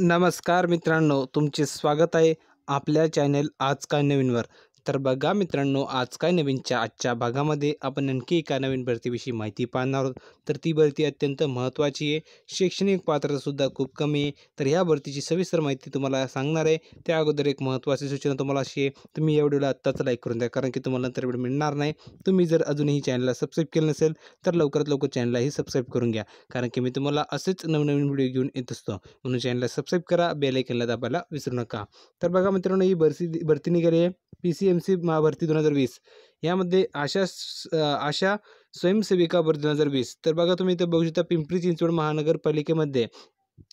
नमस्कार मित्रांनो तुमचे स्वागत आहे आपल्या चॅनेल आज का नवीनवर तर बघा मित्रांनो आज काय नवीनच्या आजच्या भागामध्ये आपण आणखी एका नवीन भरतीविषयी माहिती पाहणार आहोत तर ती भरती अत्यंत महत्त्वाची आहे शैक्षणिक पात्रतासुद्धा खूप कमी आहे तर ह्या भरतीची सविस्तर माहिती तुम्हाला सांगणार आहे त्या अगोदर एक महत्त्वाची सूचना तुम्हाला अशी आहे तुम्ही या व्हिडिओला आत्ताच लाईक करून द्या कारण की तुम्हाला नंतर व्हिडिओ मिळणार नाही तुम्ही जर अजूनही चॅनलला सबस्क्राईब केलं नसेल तर लवकरात लवकर चॅनललाही सबस्क्राईब करून घ्या कारण की मी तुम्हाला असेच नवनवीन व्हिडिओ घेऊन येत असतो म्हणून चॅनलला सबस्क्राईब करा बेलायकनला दाबायला विसरू नका तर बघा मित्रांनो ही भरती भरती निघाली आहे पी सी एम सी महाभारती दोन हजार वीस यामध्ये आशा आशा स्वयंसेविका भरती दोन हजार वीस तर बघा तुम्ही इथे बघू शकता पिंपरी चिंचवड महानगरपालिकेमध्ये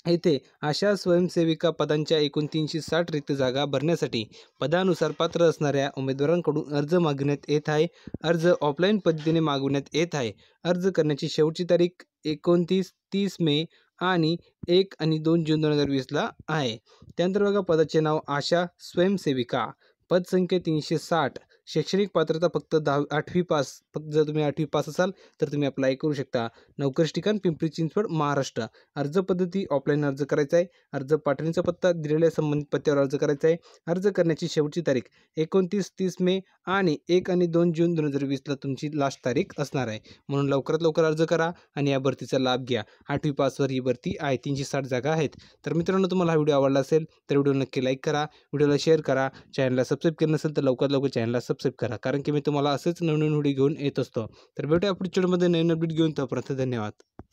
येथे आशा स्वयंसेविका पदांच्या एकूण तीनशे साठ रिक्त जागा भरण्यासाठी पदानुसार पात्र असणाऱ्या उमेदवारांकडून अर्ज मागण्यात येत आहे अर्ज ऑफलाईन पद्धतीने मागवण्यात येत आहे अर्ज करण्याची शेवटची तारीख एकोणतीस तीस मे आणि एक आणि दोन जून दोन हजार वीसला आहे त्यानंतर बघा पदाचे नाव आशा स्वयंसेविका 百分数的360。शैक्षणिक पात्रता फक्त दहा आठवी पास फक्त जर तुम्ही आठवी पास असाल तर तुम्ही अप्लाय करू शकता लवकरच ठिकाण पिंपरी चिंचवड महाराष्ट्र अर्ज पद्धती ऑफलाईन अर्ज करायचा आहे अर्ज पाठवण्याचा पत्ता दिलेल्या संबंधित पत्त्यावर अर्ज करायचा आहे अर्ज करण्याची शेवटची तारीख एकोणतीस तीस मे आणि एक आणि दोन जून दोन हजार वीसला तुमची लास्ट तारीख असणार आहे म्हणून लवकरात लवकर अर्ज करा आणि या भरतीचा लाभ घ्या आठवी पासवर ही भरती आहे तीनशे साठ जागा आहेत तर मित्रांनो तुम्हाला हा व्हिडिओ आवडला असेल तर व्हिडिओ नक्की लाईक करा व्हिडिओला शेअर करा चॅनलला सबस्क्राईब केलं नसेल तर लवकरात लवकर चॅनलला सबस्क्राईब करा कारण की मी तुम्हाला असेच नवीन व्हिडिओ घेऊन येत असतो तर भेटूया पुढच्या व्हिडिओमध्ये नवीन अपडेट घेऊन तोपर्यंत धन्यवाद